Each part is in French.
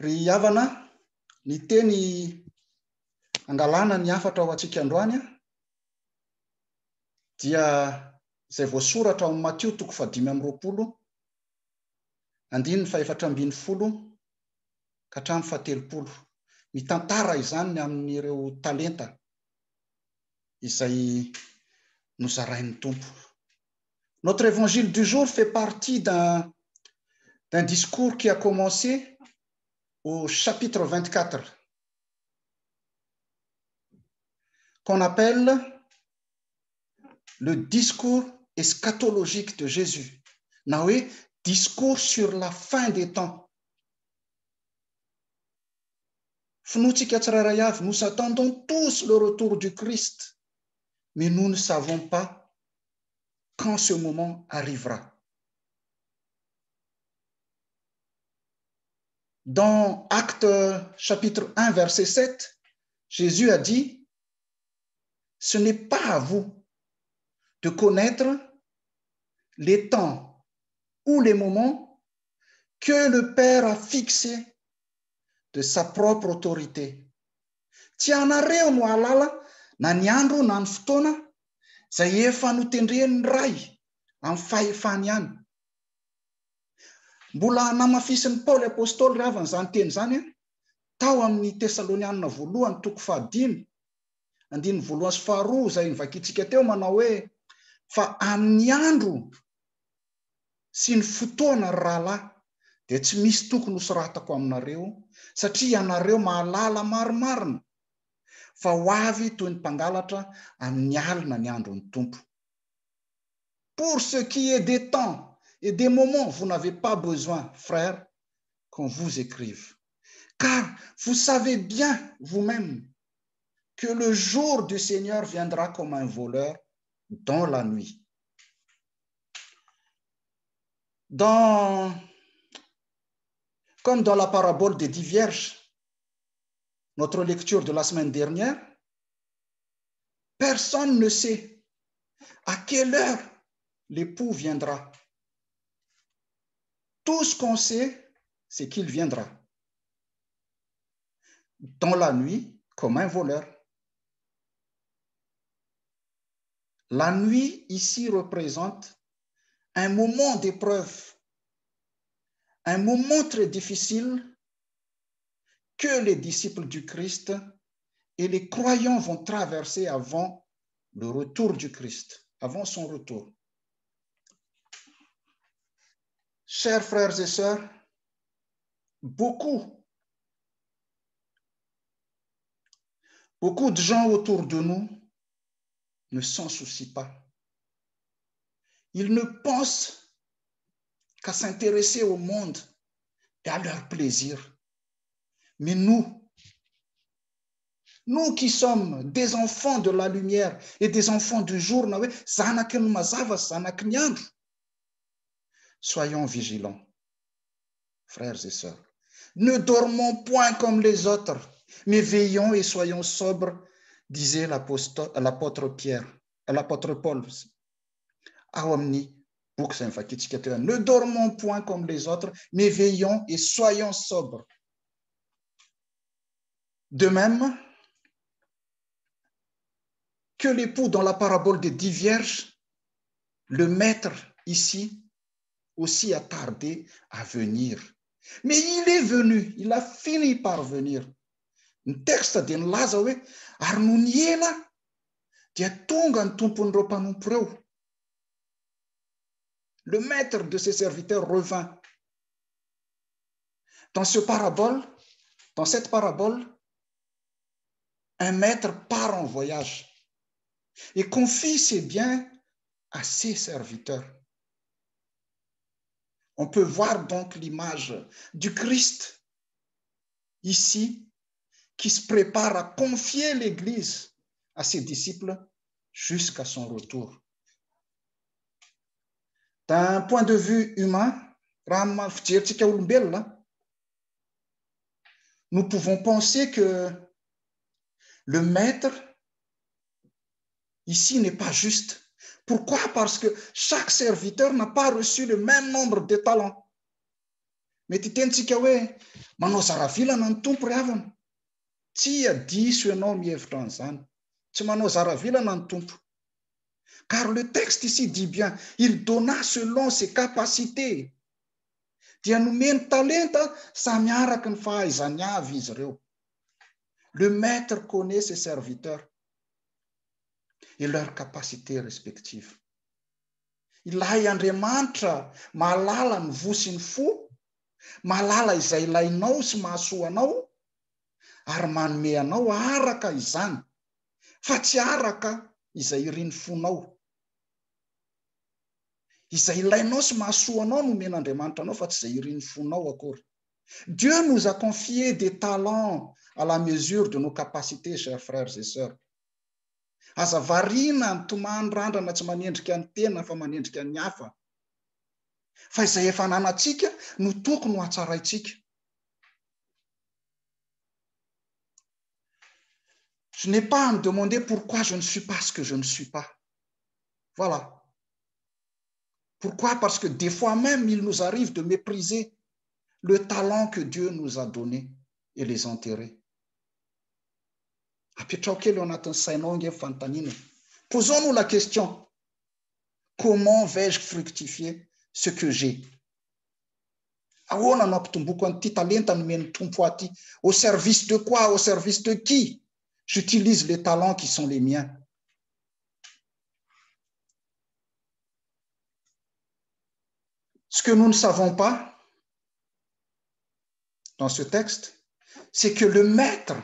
ry avana ny teny angalana ny afatra ao antsika androany an dia zay voasoratra ao amiy matio toko fadimy am'y roapolo andinyny faefatra ambiny folo ka atramo fatelopolo mitantara izany amin'n'ireo talenta izay no zarainy tompo notre évangile du jour fait partie d d'un discours kui a commencé au chapitre 24, qu'on appelle le discours eschatologique de Jésus. Naoué, discours sur la fin des temps. Nous attendons tous le retour du Christ, mais nous ne savons pas quand ce moment arrivera. Dans Acte chapitre 1, verset 7, Jésus a dit, ce n'est pas à vous de connaître les temps ou les moments que le Père a fixés de sa propre autorité. mbola namafisin'ny paoly apôstoly ry avan' izany teny zany an tao amin'ny tessalônianina voalohany toko fahadiny andinyny voalohasy faharoa zay ny vakiitsika teo manao hoe fa amin'ny andro sy ny fotoana ry rahalahy de tsy misy tokony hosoratako aminareo satria ianareo mahalala marimarina fa ho avy toy ny mpangalatra amin'ny alina ny androny tompo pour ce qui et de temps Et des moments, vous n'avez pas besoin, frère, qu'on vous écrive. Car vous savez bien vous-même que le jour du Seigneur viendra comme un voleur dans la nuit. comme dans la parabole des dix vierges, notre lecture de la semaine dernière, personne ne sait à quelle heure l'époux viendra tout ce qu'on sait, c'est qu'il viendra dans la nuit comme un voleur. La nuit ici représente un moment d'épreuve, un moment très difficile que les disciples du Christ et les croyants vont traverser avant le retour du Christ, avant son retour. Chers frères et sœurs, beaucoup, beaucoup de gens autour de nous ne s'en soucient pas. Ils ne pensent qu'à s'intéresser au monde et à leur plaisir. Mais nous, nous qui sommes des enfants de la lumière et des enfants du jour, Soyons vigilants, frères et sœurs. Ne dormons point comme les autres, mais veillons et soyons sobres, disait l'apôtre Pierre, l'apôtre Paul Ne dormons point comme les autres, mais veillons et soyons sobres. De même que l'époux dans la parabole des dix vierges, le maître ici aussi a à venir. Mais il est venu, il a fini par venir. texte le maître de ses serviteurs revint dans ce parabole dans cette parabole un maître part en voyage et confie ses biens à ses serviteurs on peut voir donc l'image du Christ ici qui se prépare à confier l'Église à ses disciples jusqu'à son retour. D'un point de vue humain, nous pouvons penser que le maître ici n'est pas juste. pourquoi parce que chaque serviteur na pas reçu le même nombre de talents mety htenyntsika hoe manao zaravilana ny tompo ryh avano tsy adiso ho ianao mihevitra an'izany tsy manao zaravilana ny tompo kar le texte ici dit bien ily donna selon ses capacités dia nomeny talenta samiaraky ny fahaizanyavy izy ireo le maître connait ses serviteur etleur capacité respective ilahay andriamanitra maalala ny vosiny fo maalala izay ilainao sy mahasoanao ary manome anao araka izany fa tsy araka izay iriny fonao izay ilainao sy mahasoanao no men'aandriamanitra anao fa tsy izay iriny fonao akory dieu nozaconfie des talent à la mesure de nos capacité cheres frères et seur je n'ai pas à me demander pourquoi je ne suis pas ce que je ne suis pas voilà pourquoi parce que des fois même il nous arrive de mépriser le talent que dieu nous a donné et les enterrer posons nous la question comment vais-je fructifier ce que j'ai au service de quoi au service de qui j'utilise les talents qui sont les miens ce que nous ne savons pas dans ce texte c'est que le maître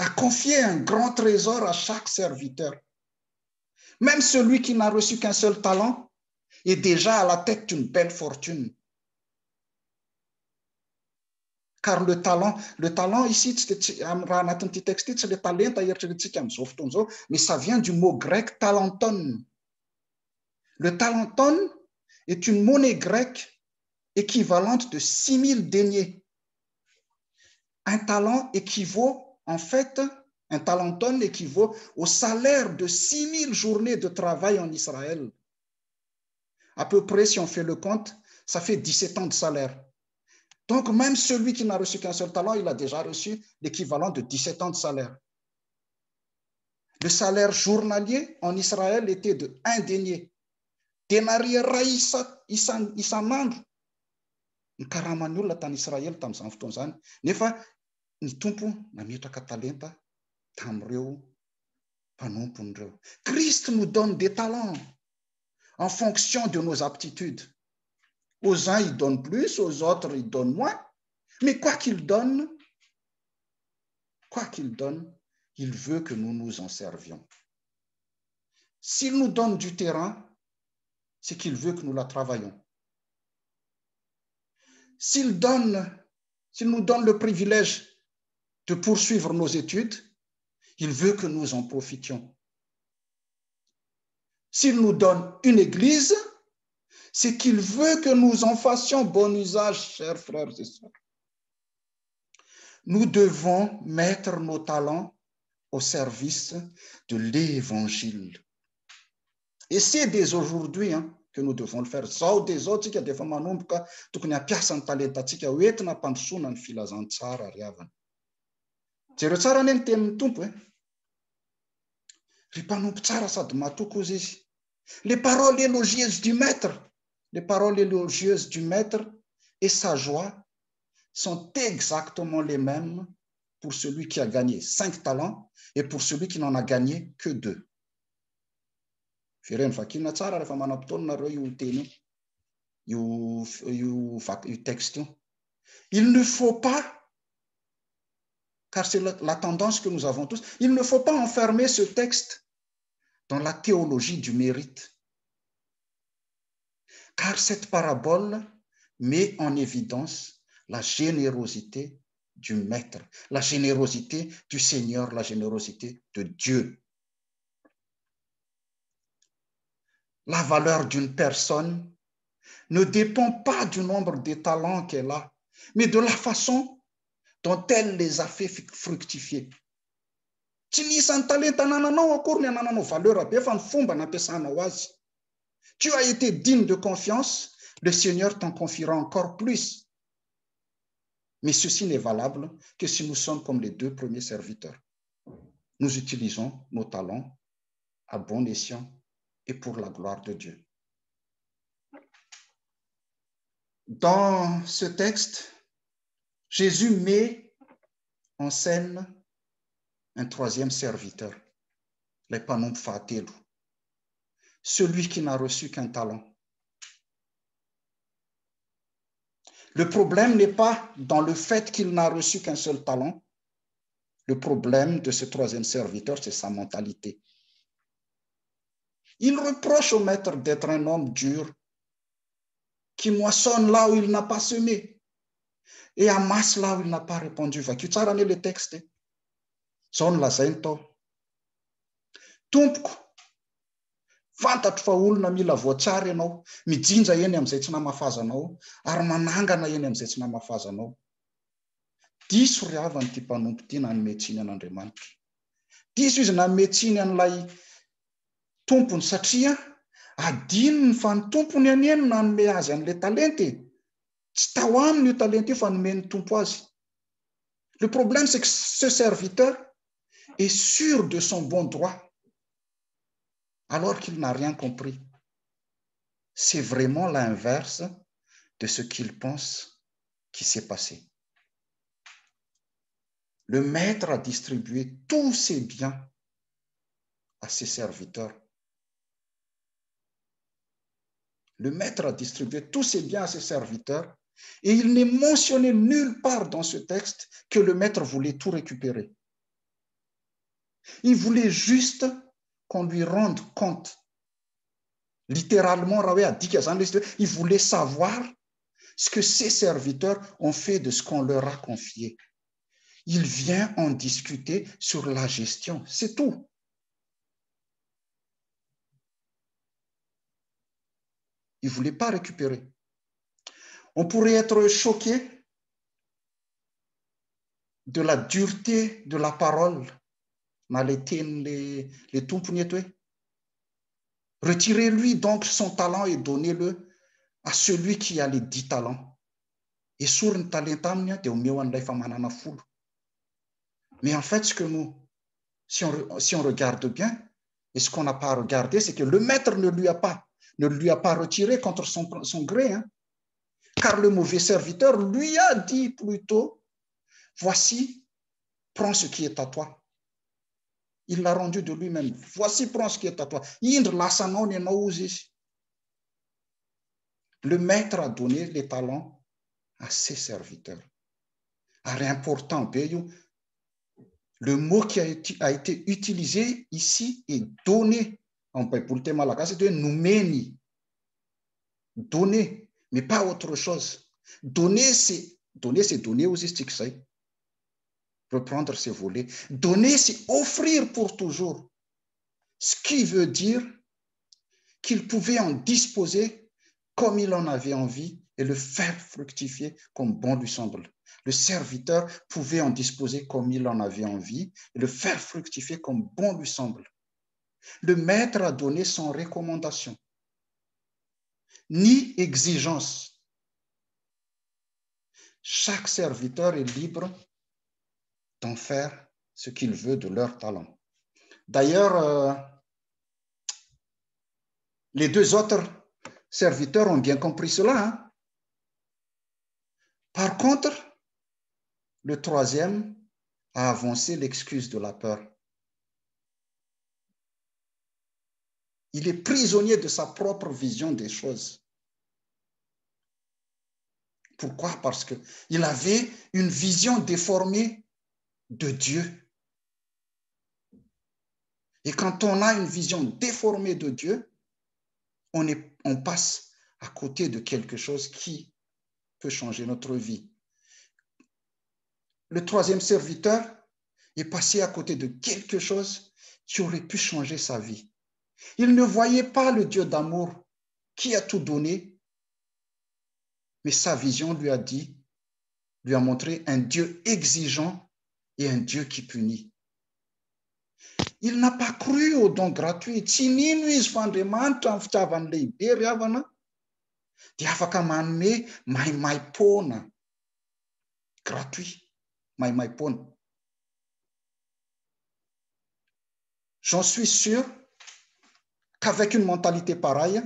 a confié un grand trésor à chaque serviteur. Même celui qui n'a reçu qu'un seul talent est déjà à la tête d'une belle fortune. Car le talent, le talent ici, mais ça vient du mot grec talenton. Le talenton est une monnaie grecque équivalente de 6000 deniers. Un talent équivaut en fait, un talenton équivaut au salaire de 6000 journées de travail en Israël. À peu près, si on fait le compte, ça fait 17 ans de salaire. Donc, même celui qui n'a reçu qu'un seul talent, il a déjà reçu l'équivalent de 17 ans de salaire. Le salaire journalier en Israël était de 1 denier christ nous donne des talents en fonction de nos aptitudes aux uns il donne plus aux autres il donne moins mais quoi qu'il donne quoi qu'il donne il veut que nous nous en servions s'il nous donne du terrain c'est qu'il veut que nous la travaillions s'il donne s'il nous donne le privilège de poursuivre nos études, il veut que nous en profitions. S'il nous donne une église, c'est qu'il veut que nous en fassions bon usage, chers frères et sœurs. Nous devons mettre nos talents au service de l'évangile. Et c'est dès aujourd'hui hein, que nous devons le faire. Zao de zao qui dia efa manomboka tokony ampiasa ny talenta atsika hoe tina mpandrosoana ny filazantsara ry avana jereo tsara ane ny tenin'ny tompo e ry mpanompo tsara sady matoko izy izy les paroles élogieuses du maître les paroles élogieuses du maître et sa joie sont exactement les mêmes pour celui qui a gagné cinq talents et pour celui qui n'en a gagné que deux vereny vakina tsara rehefa manam-potoananareo io teny io io texte io il ne faut pas car c'est la tendance que nous avons tous. Il ne faut pas enfermer ce texte dans la théologie du mérite, car cette parabole met en évidence la générosité du Maître, la générosité du Seigneur, la générosité de Dieu. La valeur d'une personne ne dépend pas du nombre de talents qu'elle a, mais de la façon dont elle les a fait fructifier tu as été digne de confiance le seigneur t'en confiera encore plus mais ceci n'est valable que si nous sommes comme les deux premiers serviteurs nous utilisons nos talents à bon escient et pour la gloire de dieu dans ce texte Jésus met en scène un troisième serviteur, le Fatel, celui qui n'a reçu qu'un talent. Le problème n'est pas dans le fait qu'il n'a reçu qu'un seul talent. Le problème de ce troisième serviteur, c'est sa mentalité. Il reproche au maître d'être un homme dur qui moissonne là où il n'a pas semé. e amasy laoly napa reponji vakeo tsarane le teste zao ny lazainy tao tompoko fantatro fa olona mila voatsara ianao mijinja eny am'izay tsy namafazanao ary manangana eny am'izay tsy namafazanao diso ry avany ty mpanompo ty na nome tsiny a'dntr diso izy nanome tsiny an'ilay tompony satria adinony fa ni tompony any eny na nome azy an'la talenty Le problème, c'est que ce serviteur est sûr de son bon droit, alors qu'il n'a rien compris. C'est vraiment l'inverse de ce qu'il pense qui s'est passé. Le maître a distribué tous ses biens à ses serviteurs. Le maître a distribué tous ses biens à ses serviteurs et il n'est mentionné nulle part dans ce texte que le maître voulait tout récupérer. Il voulait juste qu'on lui rende compte. Littéralement, il dit voulait savoir ce que ses serviteurs ont fait de ce qu'on leur a confié. Il vient en discuter sur la gestion, c'est tout. Il ne voulait pas récupérer. On pourrait être choqué de la dureté de la parole Retirez-lui donc son talent et donnez-le à celui qui a les dix talents. Et sur talent, Mais en fait, ce que nous, si on, regarde bien, et ce qu'on n'a pas regardé, c'est que le maître ne lui a pas, ne lui a pas retiré contre son, gré. Hein. Car le mauvais serviteur lui a dit plutôt, voici, prends ce qui est à toi. Il l'a rendu de lui-même. Voici, prends ce qui est à toi. Le maître a donné les talents à ses serviteurs. Alors, important, le mot qui a été, utilisé ici est donné. En c'est Donné mais pas autre chose. Donner, c'est donner, c'est donner aux istiksaï. Reprendre, ses volets. Donner, c'est offrir pour toujours. Ce qui veut dire qu'il pouvait en disposer comme il en avait envie et le faire fructifier comme bon lui semble. Le serviteur pouvait en disposer comme il en avait envie et le faire fructifier comme bon lui semble. Le maître a donné son recommandation ni exigence. Chaque serviteur est libre d'en faire ce qu'il veut de leur talent. D'ailleurs, euh, les deux autres serviteurs ont bien compris cela. Hein. Par contre, le troisième a avancé l'excuse de la peur. Il est prisonnier de sa propre vision des choses. Pourquoi Parce qu'il avait une vision déformée de Dieu. Et quand on a une vision déformée de Dieu, on, on passe à côté de quelque chose qui peut changer notre vie. Le troisième serviteur est passé à côté de quelque chose qui aurait pu changer sa vie. Il ne voyait pas le Dieu d'amour qui a tout donné mais sa vision lui a dit, lui a montré un Dieu exigeant et un Dieu qui punit. Il n'a pas cru au don gratuit. Si gratuit j'en suis sûr qu'avec une mentalité pareille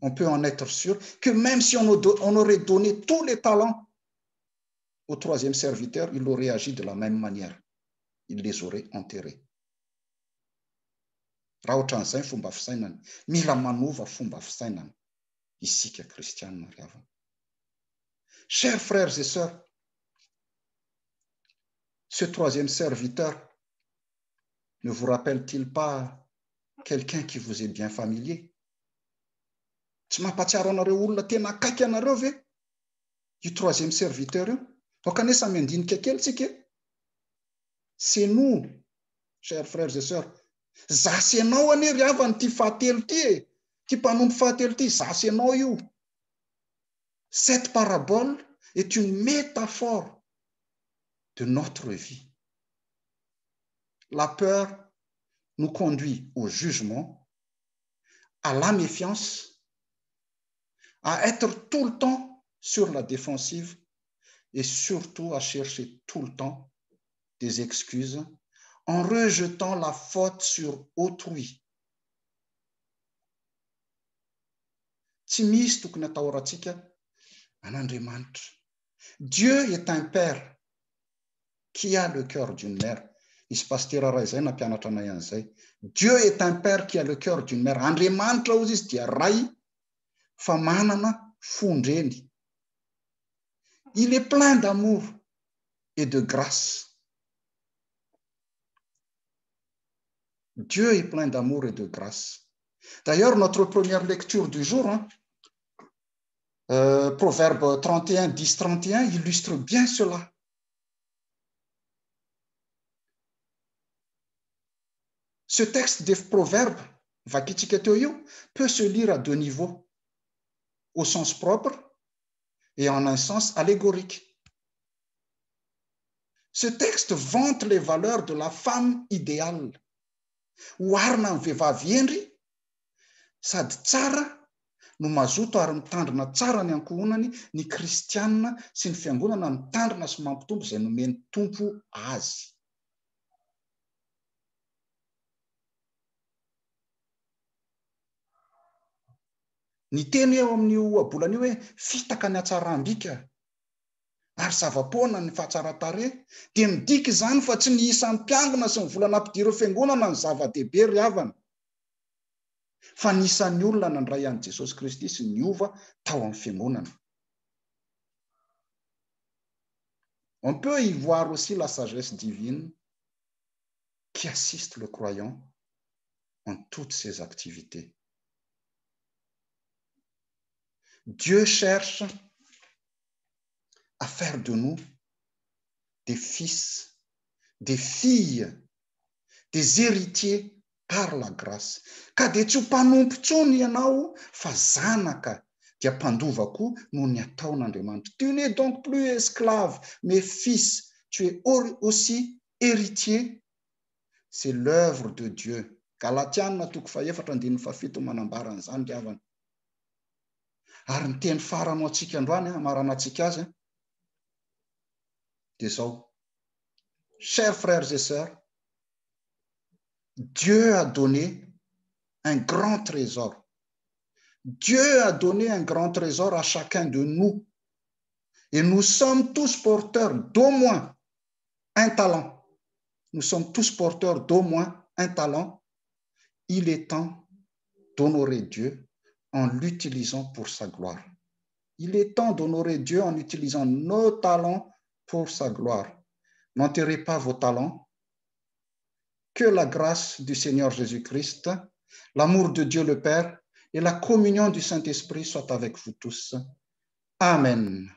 on peut en être sûr que même si on, aurait donné tous les talents au troisième serviteur, il aurait agi de la même manière. Il les aurait enterrés. chers frères et sœurs ce troisième serviteur ne vous rappelle-t-il pas quelqu'un qui vous est bien familier tsy mampatsiaro anareo olona tena akaiky anareo ve io troisième serviteur io okane samy andinika kely tsika se no chers frères et sœurs c'est nous ane ry avany ty fahatelo ty e ty mpanompo fahatelo ty io cette parabole est une métaphore de notre vie la peur nous conduit au jugement à la méfiance à être tout le temps sur la défensive et surtout à chercher tout le temps des excuses en rejetant la faute sur autrui. Dieu est un père qui a le cœur d'une mère. Dieu est un père qui a le cœur d'une mère il est plein d'amour et de grâce dieu est plein d'amour et de grâce d'ailleurs notre première lecture du jour hein, euh, proverbe 31 10 31 illustre bien cela ce texte des proverbes peut se lire à deux niveaux au sens propre et en un sens allégorique. Ce texte vante les valeurs de la femme idéale. Hoarina veva vienri sad tsara no mazoto ary mitandrina tsara ny ankohonany ny kristianina sy ny fiangonana mitandrina sy mampitombo izay nomeny tompo azy ny teny eo amin'n'io abolany io hoe fitaka ny atsarandrika ary zava-poana ny fahatsarantare de midika izany fa tsy ny isan'ny mpiangona sy ny volana mpidiro fiangonana ny zava-dehibe ry fa nisan'ny olona nandray an' jesosy kristy sy ny ova tao amin'ny fiangonana on peut y voir aussi la sagesse divine qui assiste le croyant en toutes ses activités Dieu cherche à faire de nous des fils, des filles, des héritiers par la grâce ka de tsy ho ianao fa zanaka dia mpandova koa noho ny ataon'andriamanitra tu n'es donc plus esclave mais fils tu es aussi héritier c'est l'œuvre de dieu galatianina toko fa efatra andiny fafito manambarany zany ry avana chers frères et sœurs dieu a donné un grand trésor dieu a donné un grand trésor à chacun de nous et nous sommes tous porteurs d'au moins un talent nous sommes tous porteurs d'au moins un talent il est temps d'honorer dieu en l'utilisant pour sa gloire. Il est temps d'honorer Dieu en utilisant nos talents pour sa gloire. N'enterrez pas vos talents. Que la grâce du Seigneur Jésus-Christ, l'amour de Dieu le Père et la communion du Saint-Esprit soient avec vous tous. Amen.